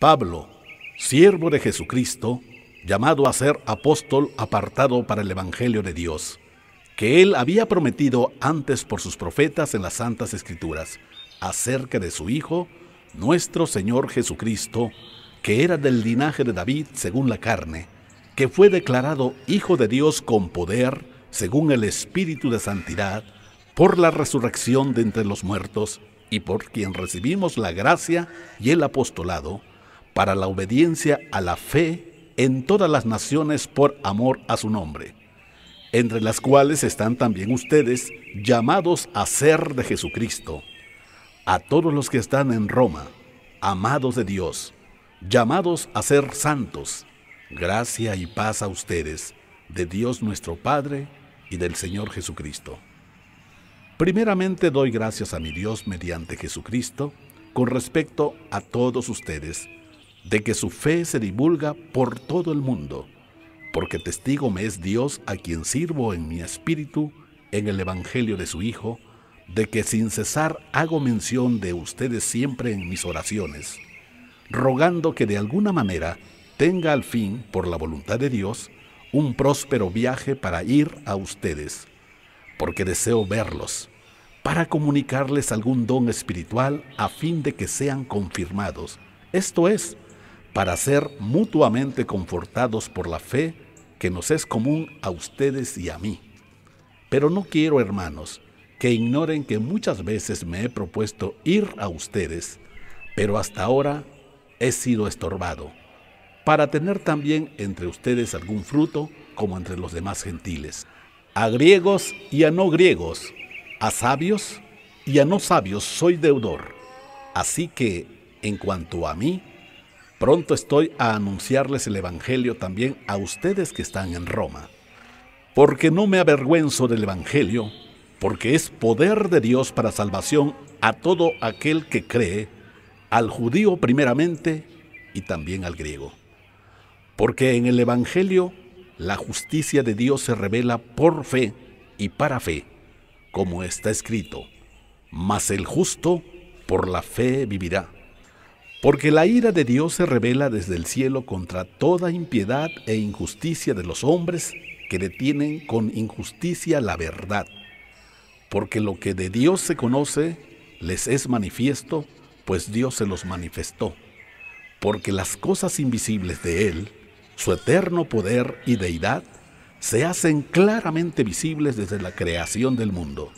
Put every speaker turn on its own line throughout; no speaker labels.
Pablo, siervo de Jesucristo, llamado a ser apóstol apartado para el Evangelio de Dios, que él había prometido antes por sus profetas en las Santas Escrituras, acerca de su Hijo, nuestro Señor Jesucristo, que era del linaje de David según la carne, que fue declarado Hijo de Dios con poder, según el Espíritu de Santidad, por la resurrección de entre los muertos, y por quien recibimos la gracia y el apostolado, para la obediencia a la fe en todas las naciones por amor a su nombre, entre las cuales están también ustedes llamados a ser de Jesucristo. A todos los que están en Roma, amados de Dios, llamados a ser santos, gracia y paz a ustedes, de Dios nuestro Padre y del Señor Jesucristo. Primeramente doy gracias a mi Dios mediante Jesucristo con respecto a todos ustedes, de que su fe se divulga por todo el mundo, porque testigo me es Dios a quien sirvo en mi espíritu, en el Evangelio de su Hijo, de que sin cesar hago mención de ustedes siempre en mis oraciones, rogando que de alguna manera tenga al fin, por la voluntad de Dios, un próspero viaje para ir a ustedes, porque deseo verlos, para comunicarles algún don espiritual a fin de que sean confirmados, esto es, para ser mutuamente confortados por la fe que nos es común a ustedes y a mí. Pero no quiero, hermanos, que ignoren que muchas veces me he propuesto ir a ustedes, pero hasta ahora he sido estorbado, para tener también entre ustedes algún fruto como entre los demás gentiles, a griegos y a no griegos, a sabios y a no sabios soy deudor. Así que, en cuanto a mí, Pronto estoy a anunciarles el Evangelio también a ustedes que están en Roma. Porque no me avergüenzo del Evangelio, porque es poder de Dios para salvación a todo aquel que cree, al judío primeramente y también al griego. Porque en el Evangelio la justicia de Dios se revela por fe y para fe, como está escrito, mas el justo por la fe vivirá porque la ira de Dios se revela desde el cielo contra toda impiedad e injusticia de los hombres que detienen con injusticia la verdad, porque lo que de Dios se conoce les es manifiesto, pues Dios se los manifestó, porque las cosas invisibles de Él, su eterno poder y deidad, se hacen claramente visibles desde la creación del mundo,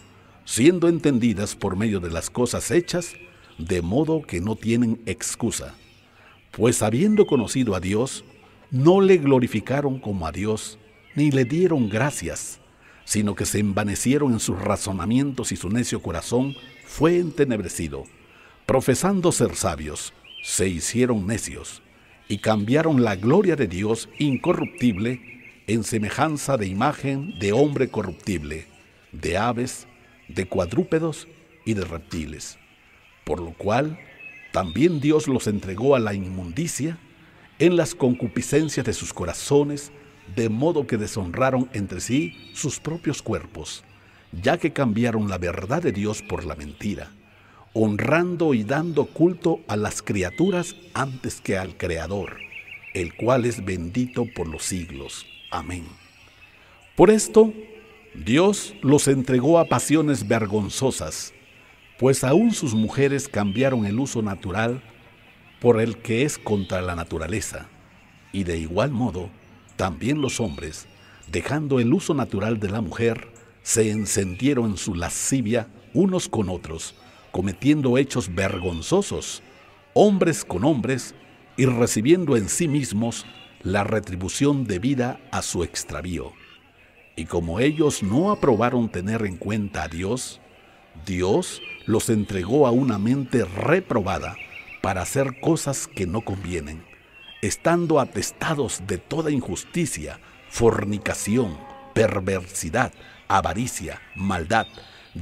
siendo entendidas por medio de las cosas hechas, de modo que no tienen excusa. Pues habiendo conocido a Dios, no le glorificaron como a Dios, ni le dieron gracias, sino que se envanecieron en sus razonamientos y su necio corazón fue entenebrecido. Profesando ser sabios, se hicieron necios y cambiaron la gloria de Dios incorruptible en semejanza de imagen de hombre corruptible, de aves, de cuadrúpedos y de reptiles por lo cual también Dios los entregó a la inmundicia en las concupiscencias de sus corazones, de modo que deshonraron entre sí sus propios cuerpos, ya que cambiaron la verdad de Dios por la mentira, honrando y dando culto a las criaturas antes que al Creador, el cual es bendito por los siglos. Amén. Por esto, Dios los entregó a pasiones vergonzosas, pues aún sus mujeres cambiaron el uso natural por el que es contra la naturaleza, y de igual modo, también los hombres, dejando el uso natural de la mujer, se encendieron en su lascivia unos con otros, cometiendo hechos vergonzosos, hombres con hombres, y recibiendo en sí mismos la retribución debida a su extravío. Y como ellos no aprobaron tener en cuenta a Dios, Dios los entregó a una mente reprobada para hacer cosas que no convienen, estando atestados de toda injusticia, fornicación, perversidad, avaricia, maldad,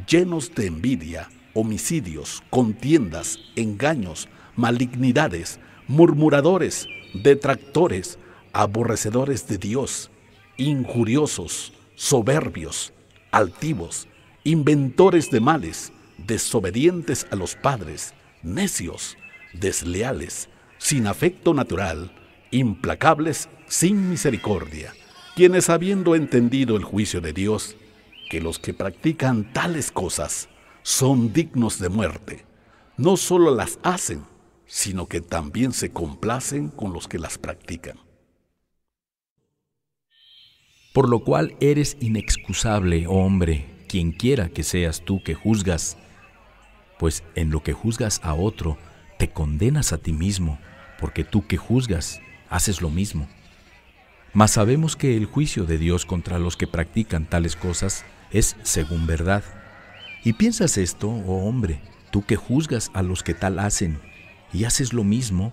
llenos de envidia, homicidios, contiendas, engaños, malignidades, murmuradores, detractores, aborrecedores de Dios, injuriosos, soberbios, altivos, inventores de males, desobedientes a los padres, necios, desleales, sin afecto natural, implacables, sin misericordia, quienes habiendo entendido el juicio de Dios, que los que practican tales cosas son dignos de muerte, no solo las hacen, sino que también se complacen con los que las practican.
Por lo cual eres inexcusable, hombre, quien quiera que seas tú que juzgas, pues en lo que juzgas a otro, te condenas a ti mismo, porque tú que juzgas, haces lo mismo. Mas sabemos que el juicio de Dios contra los que practican tales cosas es según verdad. Y piensas esto, oh hombre, tú que juzgas a los que tal hacen, y haces lo mismo,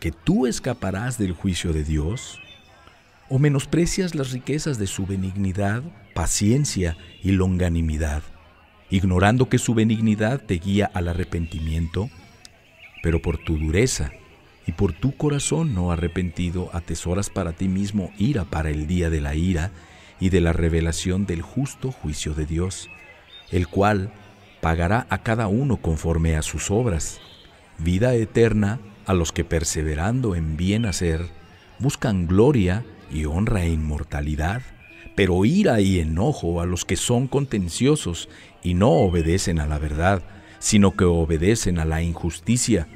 que tú escaparás del juicio de Dios? ¿O menosprecias las riquezas de su benignidad, paciencia y longanimidad? ignorando que su benignidad te guía al arrepentimiento? Pero por tu dureza y por tu corazón no arrepentido atesoras para ti mismo ira para el día de la ira y de la revelación del justo juicio de Dios, el cual pagará a cada uno conforme a sus obras, vida eterna a los que perseverando en bien hacer, buscan gloria y honra e inmortalidad pero ira y enojo a los que son contenciosos y no obedecen a la verdad, sino que obedecen a la injusticia.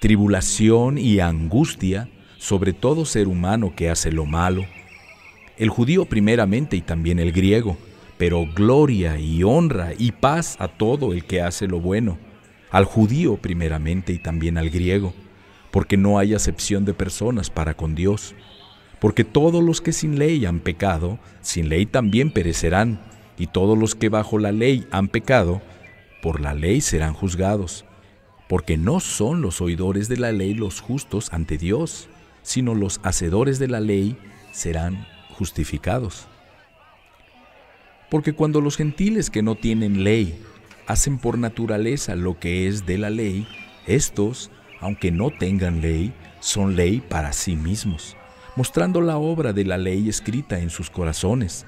Tribulación y angustia sobre todo ser humano que hace lo malo, el judío primeramente y también el griego, pero gloria y honra y paz a todo el que hace lo bueno, al judío primeramente y también al griego, porque no hay acepción de personas para con Dios porque todos los que sin ley han pecado, sin ley también perecerán, y todos los que bajo la ley han pecado, por la ley serán juzgados, porque no son los oidores de la ley los justos ante Dios, sino los hacedores de la ley serán justificados. Porque cuando los gentiles que no tienen ley hacen por naturaleza lo que es de la ley, estos, aunque no tengan ley, son ley para sí mismos mostrando la obra de la ley escrita en sus corazones,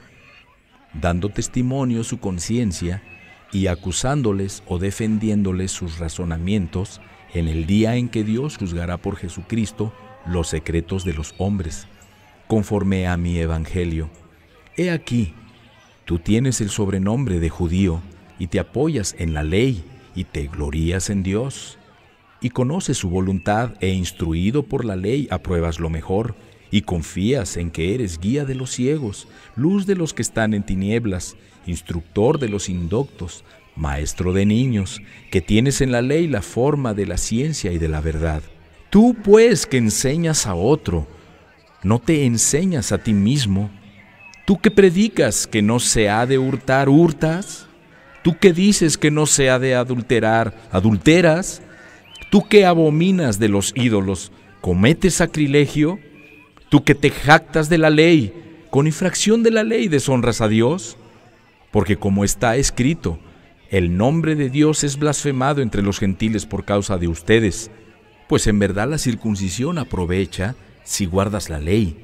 dando testimonio su conciencia y acusándoles o defendiéndoles sus razonamientos en el día en que Dios juzgará por Jesucristo los secretos de los hombres, conforme a mi evangelio. He aquí, tú tienes el sobrenombre de judío y te apoyas en la ley y te glorías en Dios y conoces su voluntad e instruido por la ley apruebas lo mejor y confías en que eres guía de los ciegos, luz de los que están en tinieblas, instructor de los indoctos, maestro de niños, que tienes en la ley la forma de la ciencia y de la verdad. Tú pues que enseñas a otro, no te enseñas a ti mismo. Tú que predicas que no se ha de hurtar, hurtas. Tú que dices que no se ha de adulterar, adulteras. Tú que abominas de los ídolos, cometes sacrilegio. Tú que te jactas de la ley, con infracción de la ley deshonras a Dios. Porque como está escrito, el nombre de Dios es blasfemado entre los gentiles por causa de ustedes. Pues en verdad la circuncisión aprovecha si guardas la ley.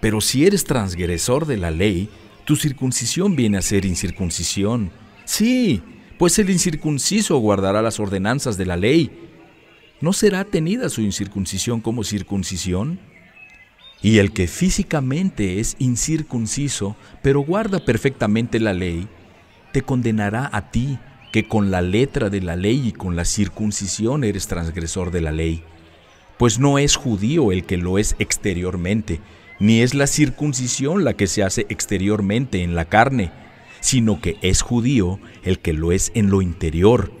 Pero si eres transgresor de la ley, tu circuncisión viene a ser incircuncisión. Sí, pues el incircunciso guardará las ordenanzas de la ley. ¿No será tenida su incircuncisión como circuncisión? Y el que físicamente es incircunciso, pero guarda perfectamente la ley, te condenará a ti, que con la letra de la ley y con la circuncisión eres transgresor de la ley. Pues no es judío el que lo es exteriormente, ni es la circuncisión la que se hace exteriormente en la carne, sino que es judío el que lo es en lo interior.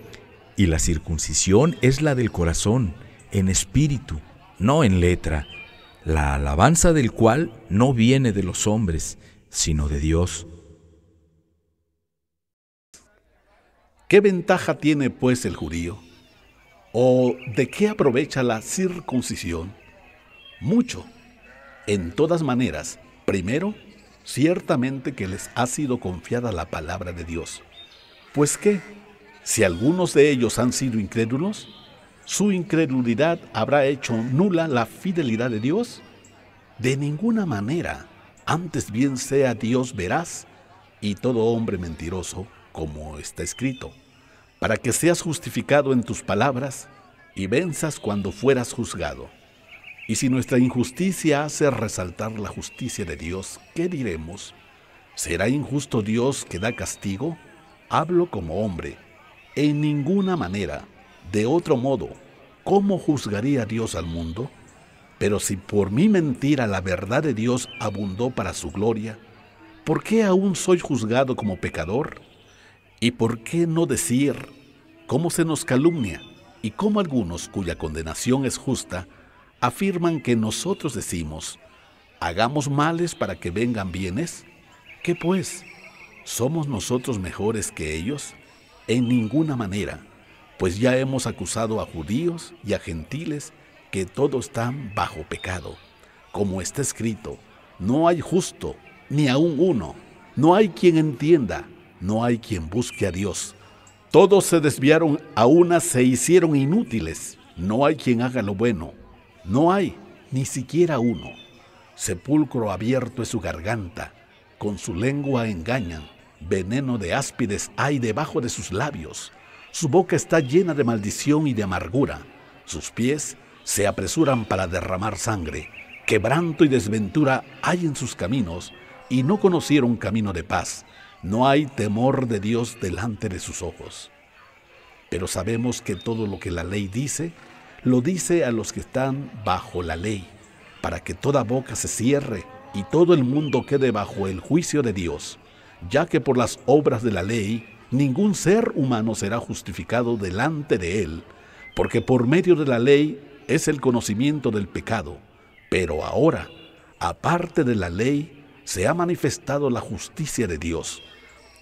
Y la circuncisión es la del corazón, en espíritu, no en letra la alabanza del cual no
viene de los hombres, sino de Dios. ¿Qué ventaja tiene pues el judío? ¿O de qué aprovecha la circuncisión? Mucho. En todas maneras, primero, ciertamente que les ha sido confiada la palabra de Dios. Pues qué, si algunos de ellos han sido incrédulos, su incredulidad habrá hecho nula la fidelidad de Dios? De ninguna manera, antes bien sea Dios veraz y todo hombre mentiroso, como está escrito, para que seas justificado en tus palabras y venzas cuando fueras juzgado. Y si nuestra injusticia hace resaltar la justicia de Dios, ¿qué diremos? ¿Será injusto Dios que da castigo? Hablo como hombre, en ninguna manera de otro modo, ¿cómo juzgaría Dios al mundo? Pero si por mi mentira la verdad de Dios abundó para su gloria, ¿por qué aún soy juzgado como pecador? ¿Y por qué no decir cómo se nos calumnia y cómo algunos cuya condenación es justa afirman que nosotros decimos, hagamos males para que vengan bienes? ¿Qué pues? ¿Somos nosotros mejores que ellos? En ninguna manera pues ya hemos acusado a judíos y a gentiles que todos están bajo pecado. Como está escrito, no hay justo, ni aún uno, no hay quien entienda, no hay quien busque a Dios. Todos se desviaron, a una se hicieron inútiles, no hay quien haga lo bueno, no hay, ni siquiera uno. Sepulcro abierto es su garganta, con su lengua engañan, veneno de áspides hay debajo de sus labios su boca está llena de maldición y de amargura. Sus pies se apresuran para derramar sangre. Quebranto y desventura hay en sus caminos y no conocieron camino de paz. No hay temor de Dios delante de sus ojos. Pero sabemos que todo lo que la ley dice, lo dice a los que están bajo la ley, para que toda boca se cierre y todo el mundo quede bajo el juicio de Dios, ya que por las obras de la ley ningún ser humano será justificado delante de él, porque por medio de la ley es el conocimiento del pecado, pero ahora, aparte de la ley, se ha manifestado la justicia de Dios,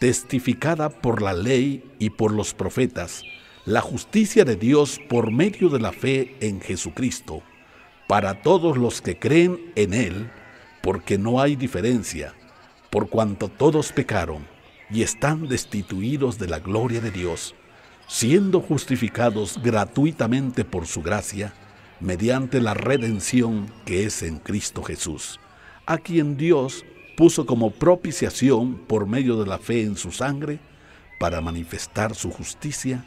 testificada por la ley y por los profetas, la justicia de Dios por medio de la fe en Jesucristo, para todos los que creen en Él, porque no hay diferencia, por cuanto todos pecaron y están destituidos de la gloria de Dios, siendo justificados gratuitamente por su gracia, mediante la redención que es en Cristo Jesús, a quien Dios puso como propiciación por medio de la fe en su sangre, para manifestar su justicia,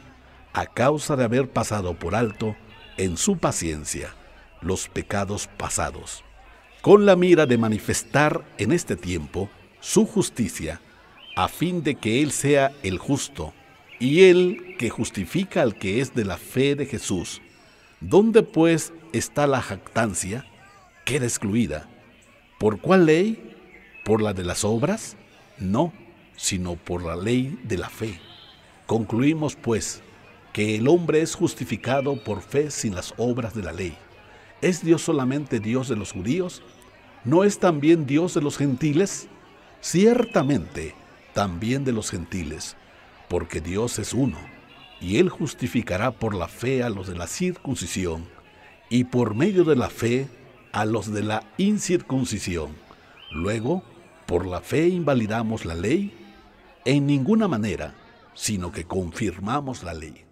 a causa de haber pasado por alto, en su paciencia, los pecados pasados, con la mira de manifestar en este tiempo su justicia, a fin de que Él sea el justo, y Él que justifica al que es de la fe de Jesús. ¿Dónde pues está la jactancia? Queda excluida. ¿Por cuál ley? ¿Por la de las obras? No, sino por la ley de la fe. Concluimos pues que el hombre es justificado por fe sin las obras de la ley. ¿Es Dios solamente Dios de los judíos? ¿No es también Dios de los gentiles? Ciertamente, también de los gentiles, porque Dios es uno, y Él justificará por la fe a los de la circuncisión, y por medio de la fe a los de la incircuncisión. Luego, por la fe invalidamos la ley en ninguna manera, sino que confirmamos la ley.